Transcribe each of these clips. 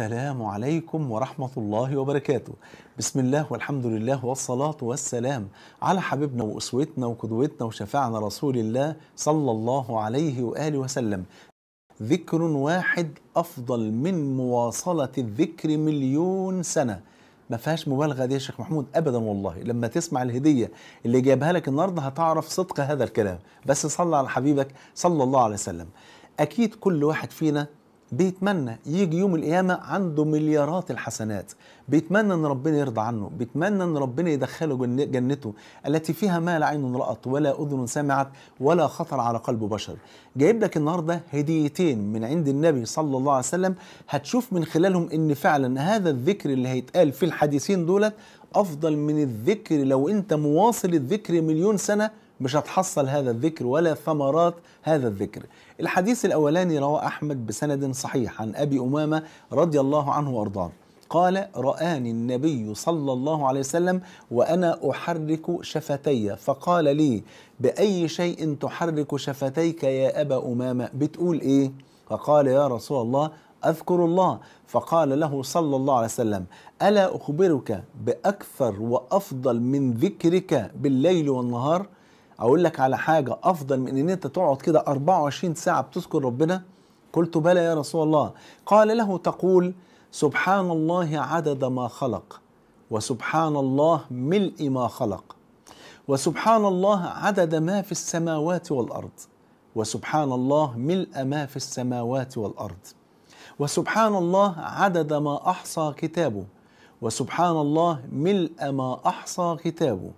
السلام عليكم ورحمة الله وبركاته بسم الله والحمد لله والصلاة والسلام على حبيبنا وأسوتنا وقدوتنا وشفاعنا رسول الله صلى الله عليه وآله وسلم ذكر واحد أفضل من مواصلة الذكر مليون سنة ما فيهاش مبالغه دي يا شيخ محمود ابدا والله لما تسمع الهديه اللي جايبها لك النهارده هتعرف صدق هذا الكلام بس صلى على حبيبك صلى الله عليه وسلم اكيد كل واحد فينا بيتمنى يجي يوم القيامة عنده مليارات الحسنات بيتمنى ان ربنا يرضى عنه بيتمنى ان ربنا يدخله جنته التي فيها ما لا عين رأت ولا أذن سمعت ولا خطر على قلب بشر جايب لك النهاردة هديتين من عند النبي صلى الله عليه وسلم هتشوف من خلالهم ان فعلا هذا الذكر اللي هيتقال في الحديثين دولت أفضل من الذكر لو انت مواصل الذكر مليون سنة مش هتحصل هذا الذكر ولا ثمرات هذا الذكر الحديث الأولاني روى أحمد بسند صحيح عن أبي أمامة رضي الله عنه وأرضاه قال رآني النبي صلى الله عليه وسلم وأنا أحرك شفتي فقال لي بأي شيء تحرك شفتيك يا أبا أمامة بتقول إيه؟ فقال يا رسول الله أذكر الله فقال له صلى الله عليه وسلم ألا أخبرك بأكثر وأفضل من ذكرك بالليل والنهار؟ اقول لك على حاجه افضل من ان انت تقعد كده 24 ساعه بتذكر ربنا قلت بلى يا رسول الله قال له تقول سبحان الله عدد ما خلق وسبحان الله ملء ما خلق وسبحان الله عدد ما في السماوات والارض وسبحان الله ملء ما في السماوات والارض وسبحان الله عدد ما احصى كتابه وسبحان الله ملء ما احصى كتابه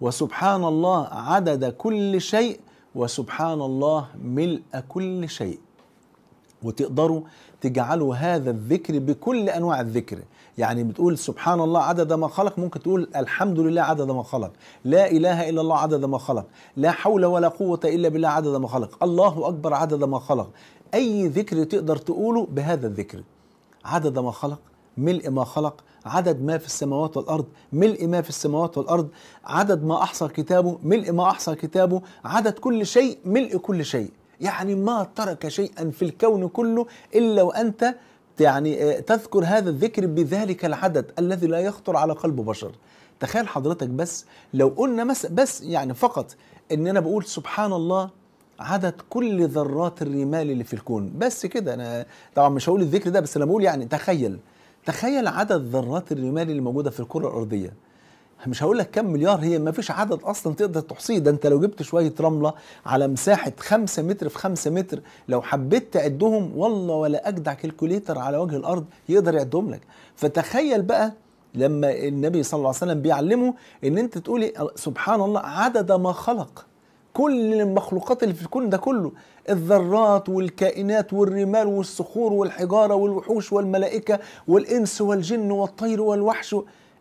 وسبحان الله عدد كل شيء وسبحان الله ملء كل شيء وتقدروا تجعلوا هذا الذكر بكل انواع الذكر يعني بتقول سبحان الله عدد ما خلق ممكن تقول الحمد لله عدد ما خلق لا اله الا الله عدد ما خلق لا حول ولا قوه الا بالله عدد ما خلق الله اكبر عدد ما خلق اي ذكر تقدر تقوله بهذا الذكر عدد ما خلق ملء ما خلق عدد ما في السماوات والارض ملء ما في السماوات والارض عدد ما احصى كتابه ملء ما احصى كتابه عدد كل شيء ملء كل شيء يعني ما ترك شيئا في الكون كله الا وانت يعني آه، تذكر هذا الذكر بذلك العدد الذي لا يخطر على قلب بشر تخيل حضرتك بس لو قلنا مس بس يعني فقط ان انا بقول سبحان الله عدد كل ذرات الرمال اللي في الكون بس كده انا طبعا مش هقول الذكر ده بس انا بقول يعني تخيل تخيل عدد ذرات الرمال اللي موجوده في الكره الارضيه مش هقول لك كم مليار هي ما فيش عدد اصلا تقدر تحصيه ده انت لو جبت شويه رمله على مساحه 5 متر في 5 متر لو حبيت تعدهم والله ولا اجدع كالكوليتر على وجه الارض يقدر يعدهم لك فتخيل بقى لما النبي صلى الله عليه وسلم بيعلمه ان انت تقولي سبحان الله عدد ما خلق كل المخلوقات اللي في الكون ده كله الذرات والكائنات والرمال والصخور والحجارة والوحوش والملائكة والإنس والجن والطير والوحش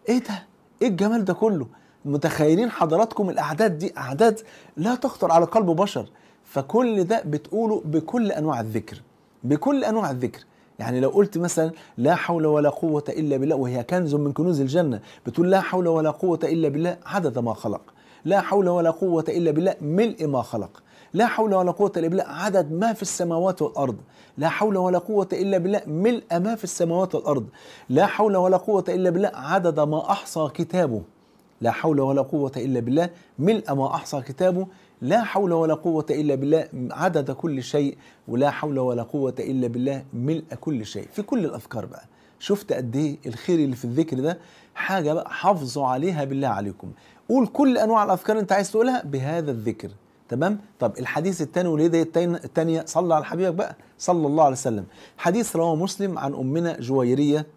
إيه ده؟ إيه الجمال ده كله؟ متخيلين حضراتكم الأعداد دي أعداد لا تخطر على قلب بشر فكل ده بتقوله بكل أنواع الذكر بكل أنواع الذكر يعني لو قلت مثلا لا حول ولا قوة إلا بالله وهي كنز من كنوز الجنة بتقول لا حول ولا قوة إلا بالله عدد ما خلق لا حول ولا قوة إلا بالله ملء ما خلق لا حول ولا قوة إلا بالله عدد ما في السماوات والأرض لا حول ولا قوة إلا بالله ملء ما في السماوات والأرض لا حول ولا قوة إلا بالله عدد ما أحصى كتابه لا حول ولا قوة إلا بالله ملء ما أحصى كتابه لا حول ولا قوة إلا بالله عدد كل شيء ولا حول ولا قوة إلا بالله ملء كل شيء في كل الأذكار بقى شفت قد إيه الخير اللي في الذكر ده حاجة بقى حافظوا عليها بالله عليكم قول كل انواع الافكار اللي انت عايز تقولها بهذا الذكر تمام طب الحديث الثاني واليد الثانيه صلى على حبيبك بقى صلى الله عليه وسلم حديث رواه مسلم عن امنا جويريه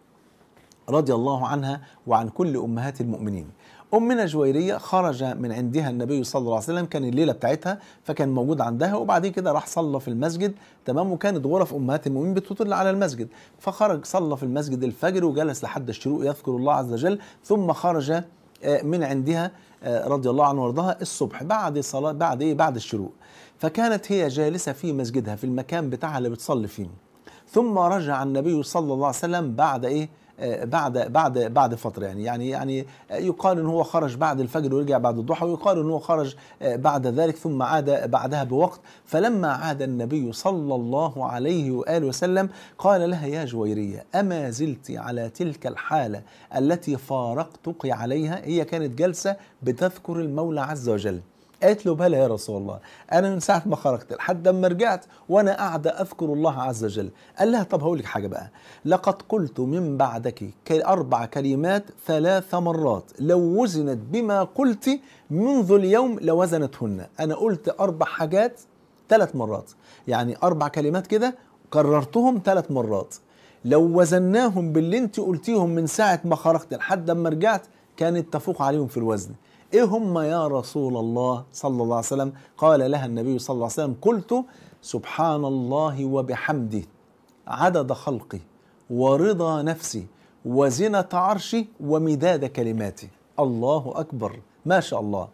رضي الله عنها وعن كل امهات المؤمنين امنا جويريه خرج من عندها النبي صلى الله عليه وسلم كان الليله بتاعتها فكان موجود عندها وبعدين كده راح صلى في المسجد تمام وكانت غرف امهات المؤمنين بتطل على المسجد فخرج صلى في المسجد الفجر وجلس لحد الشروق يذكر الله عز وجل ثم خرج آه، من عندها آه، رضي الله عنه وارضاها الصبح بعد صلاة بعد ايه بعد الشروق فكانت هي جالسة في مسجدها في المكان بتاعها اللي بتصلي فيه ثم رجع النبي صلى الله عليه وسلم بعد ايه آه، بعد بعد بعد فتره يعني يعني يعني آه، يقال ان هو خرج بعد الفجر ورجع بعد الضحى ويقال ان هو خرج آه، بعد ذلك ثم عاد بعدها بوقت فلما عاد النبي صلى الله عليه واله وسلم قال لها يا جويريه اما زلت على تلك الحاله التي فارقتك عليها هي كانت جلسه بتذكر المولى عز وجل قالت له بلى يا رسول الله انا من ساعه ما خرجت لحد ما رجعت وانا قاعده اذكر الله عز وجل قال لها طب هقول لك حاجه بقى لقد قلت من بعدك اربع كلمات ثلاث مرات لو وزنت بما قلت منذ اليوم لوزنتهن انا قلت اربع حاجات ثلاث مرات يعني اربع كلمات كده كررتهم ثلاث مرات لو وزناهم باللي انت قلتيهم من ساعه ما خرجت لحد ما رجعت كانت تفوق عليهم في الوزن إيه هم يا رسول الله صلى الله عليه وسلم قال لها النبي صلى الله عليه وسلم قلت سبحان الله وبحمده عدد خلقي ورضا نفسي وزنة عرشي ومداد كلماتي الله أكبر ما شاء الله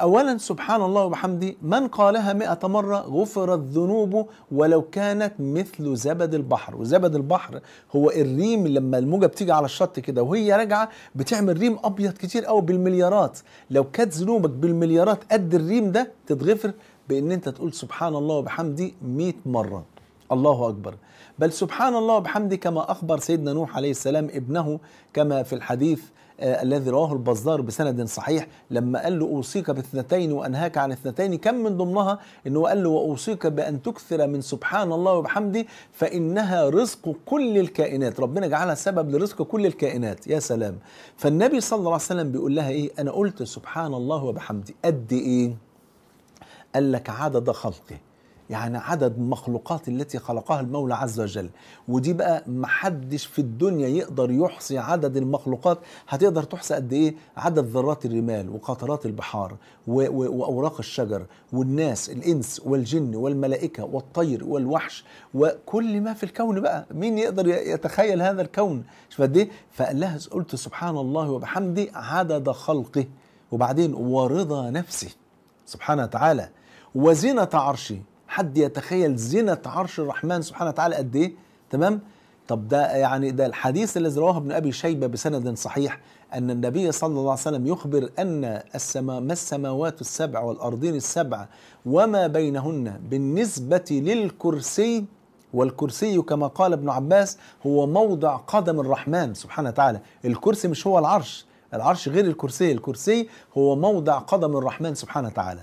أولا سبحان الله وبحمده من قالها مئة مرة غفرت ذنوبه ولو كانت مثل زبد البحر وزبد البحر هو الريم لما الموجة بتيجي على الشط كده وهي راجعة بتعمل ريم أبيض كتير أوي بالمليارات لو كانت ذنوبك بالمليارات قد الريم ده تتغفر بأن أنت تقول سبحان الله وبحمده 100 مرة الله أكبر بل سبحان الله وبحمده كما أخبر سيدنا نوح عليه السلام ابنه كما في الحديث آه، الذي رواه البزار بسند صحيح لما قال له أوصيك باثنتين وأنهاك عن اثنتين كم من ضمنها أنه قال له وأوصيك بأن تكثر من سبحان الله وبحمده فإنها رزق كل الكائنات ربنا جعلها سبب لرزق كل الكائنات يا سلام فالنبي صلى الله عليه وسلم بيقول لها إيه أنا قلت سبحان الله وبحمده قد إيه قال لك عدد خلقه يعني عدد المخلوقات التي خلقها المولى عز وجل ودي بقى محدش في الدنيا يقدر يحصي عدد المخلوقات هتقدر تحصي قد ايه عدد ذرات الرمال وقطرات البحار و و واوراق الشجر والناس الانس والجن والملائكه والطير والوحش وكل ما في الكون بقى مين يقدر يتخيل هذا الكون شوف قد ايه فقال لها قلت سبحان الله وبحمده عدد خلقه وبعدين ورضا نفسه سبحانه وتعالى وزنة عرشي حد يتخيل زينة عرش الرحمن سبحانه وتعالى قد ايه تمام طب ده يعني ده الحديث الذي رواه ابن ابي شيبه بسند صحيح ان النبي صلى الله عليه وسلم يخبر ان السما ما السماوات السبع والارضين السبع وما بينهن بالنسبه للكرسي والكرسي كما قال ابن عباس هو موضع قدم الرحمن سبحانه وتعالى الكرسي مش هو العرش العرش غير الكرسي الكرسي هو موضع قدم الرحمن سبحانه وتعالى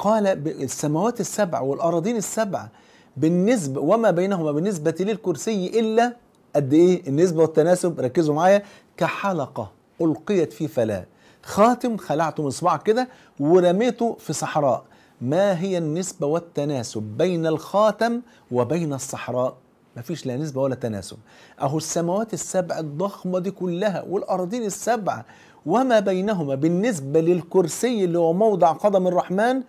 قال السماوات السبع والأراضين السبع بالنسبة وما بينهما بالنسبة للكرسي إلا قد إيه النسبة والتناسب ركزوا معايا كحلقة ألقيت في فلاة خاتم خلعته من صباعك كده ورميته في صحراء ما هي النسبة والتناسب بين الخاتم وبين الصحراء مفيش لا نسبة ولا تناسب أهو السماوات السبع الضخمة دي كلها والأراضين السبع وما بينهما بالنسبة للكرسي اللي هو موضع قدم الرحمن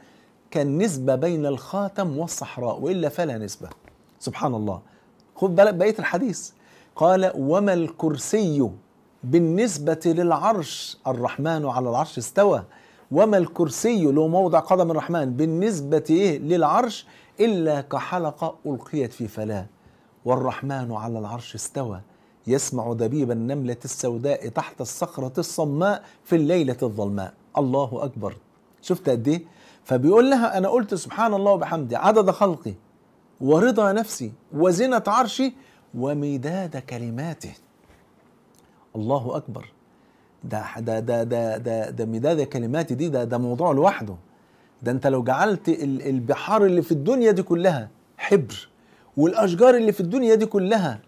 كالنسبة بين الخاتم والصحراء وإلا فلا نسبة سبحان الله خذ بالك بقية الحديث قال وما الكرسي بالنسبة للعرش الرحمن على العرش استوى وما الكرسي له موضع قدم الرحمن بالنسبة إيه للعرش إلا كحلقة ألقيت في فلاة والرحمن على العرش استوى يسمع دبيب النملة السوداء تحت الصخرة الصماء في الليلة الظلماء الله أكبر شفت قد إيه فبيقول لها انا قلت سبحان الله وبحمدي عدد خلقي ورضا نفسي وزنة عرشي ومداد كلماته الله اكبر ده ده ده ده ده, ده مداد كلماتي دي ده ده موضوع لوحده ده انت لو جعلت البحار اللي في الدنيا دي كلها حبر والاشجار اللي في الدنيا دي كلها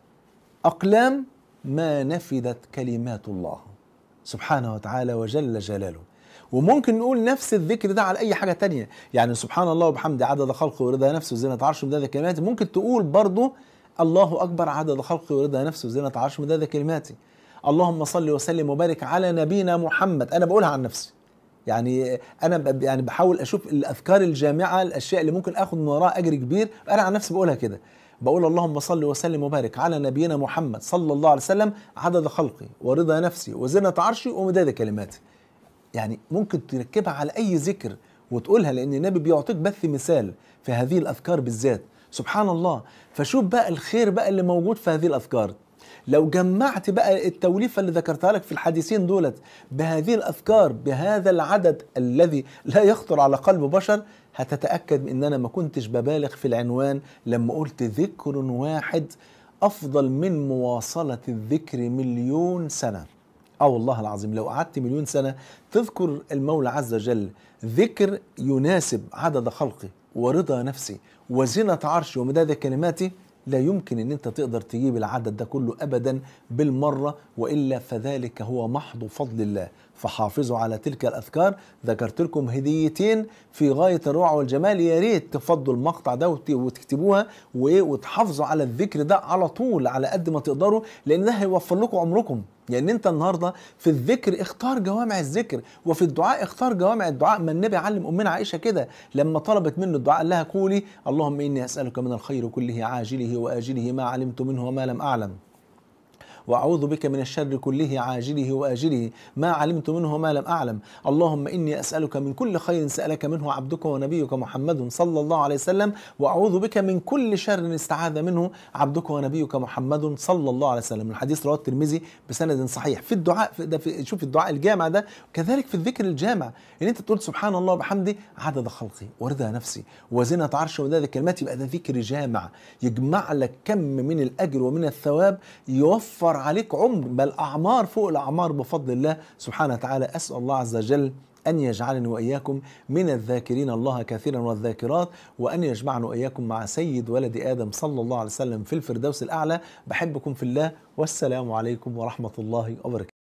اقلام ما نفدت كلمات الله سبحانه وتعالى وجل جلاله وممكن نقول نفس الذكر ده على اي حاجه تانية يعني سبحان الله وبحمده عدد خلقه ورضا نفسه زينة عرشه مداد كلماتي ممكن تقول برضه الله اكبر عدد خلقه ورضا نفسه زينة عرشه مداد كلماتي اللهم صل وسلم وبارك على نبينا محمد انا بقولها عن نفسي يعني انا يعني بحاول اشوف الاذكار الجامعه الاشياء اللي ممكن اخد من وراها اجر كبير انا عن نفسي بقولها كده بقول اللهم صل وسلم وبارك على نبينا محمد صلى الله عليه وسلم عدد خلقي ورضا نفسي وزنة عرشي ومداد كلماتي يعني ممكن تركبها على أي ذكر وتقولها لأن النبي بيعطيك بث مثال في هذه الأذكار بالذات سبحان الله فشوف بقى الخير بقى اللي موجود في هذه الأذكار لو جمعت بقى التوليفه اللي ذكرتها لك في الحديثين دولت بهذه الافكار بهذا العدد الذي لا يخطر على قلب بشر هتتاكد ان انا ما كنتش ببالغ في العنوان لما قلت ذكر واحد افضل من مواصله الذكر مليون سنه اه والله العظيم لو قعدت مليون سنه تذكر المولى عز وجل ذكر يناسب عدد خلقه ورضا نفسي وزنه عرشي ومداد كلماتي لا يمكن ان انت تقدر تجيب العدد ده كله ابدا بالمره والا فذلك هو محض فضل الله فحافظوا على تلك الاذكار ذكرت لكم هديتين في غايه الروعه والجمال يا ريت تفضوا المقطع ده وتكتبوها وايه وتحافظوا على الذكر ده على طول على قد ما تقدروا لان ده هيوفر لكم عمركم يعني انت النهارده في الذكر اختار جوامع الذكر وفي الدعاء اختار جوامع الدعاء ما النبي علم امنا عائشه كده لما طلبت منه الدعاء قال لها قولي اللهم اني اسالك من الخير كله عاجله واجله ما علمت منه وما لم اعلم وأعوذ بك من الشر كله عاجله وآجله ما علمت منه وما لم أعلم اللهم إني أسألك من كل خير سألك منه عبدك ونبيك محمد صلى الله عليه وسلم وأعوذ بك من كل شر استعاذ منه عبدك ونبيك محمد صلى الله عليه وسلم الحديث رواه الترمذي بسند صحيح في الدعاء في ده في شوف الدعاء الجامع ده كذلك في الذكر الجامع ان انت تقول سبحان الله وبحمدي عدد خلقي ورضا نفسي وزنة عرش وذلك الكلمات يبقى ده ذكر جامع يجمع لك كم من الاجر ومن الثواب يوفر يعبر عليك عمر بل أعمار فوق الأعمار بفضل الله سبحانه وتعالى أسأل الله عز وجل أن يجعلني وإياكم من الذاكرين الله كثيرا والذاكرات وأن يجمعني وإياكم مع سيد ولد آدم صلى الله عليه وسلم في الفردوس الأعلى بحبكم في الله والسلام عليكم ورحمة الله وبركاته